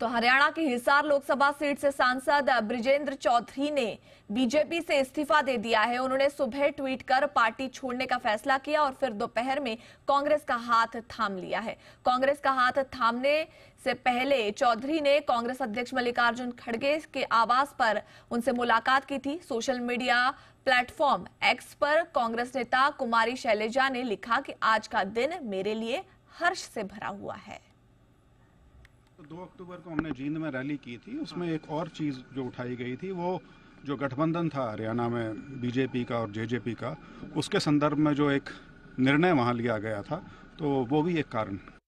तो हरियाणा की हिसार लोकसभा सीट से सांसद ब्रिजेंद्र चौधरी ने बीजेपी से इस्तीफा दे दिया है उन्होंने सुबह ट्वीट कर पार्टी छोड़ने का फैसला किया और फिर दोपहर में कांग्रेस का हाथ थाम लिया है कांग्रेस का हाथ थामने से पहले चौधरी ने कांग्रेस अध्यक्ष मल्लिकार्जुन खड़गे के आवास पर उनसे मुलाकात की थी सोशल मीडिया प्लेटफॉर्म एक्स पर कांग्रेस नेता कुमारी शैलेजा ने लिखा कि आज का दिन मेरे लिए हर्ष से भरा हुआ है तो दो अक्टूबर को हमने जींद में रैली की थी उसमें एक और चीज़ जो उठाई गई थी वो जो गठबंधन था हरियाणा में बीजेपी का और जेजेपी का उसके संदर्भ में जो एक निर्णय वहाँ लिया गया था तो वो भी एक कारण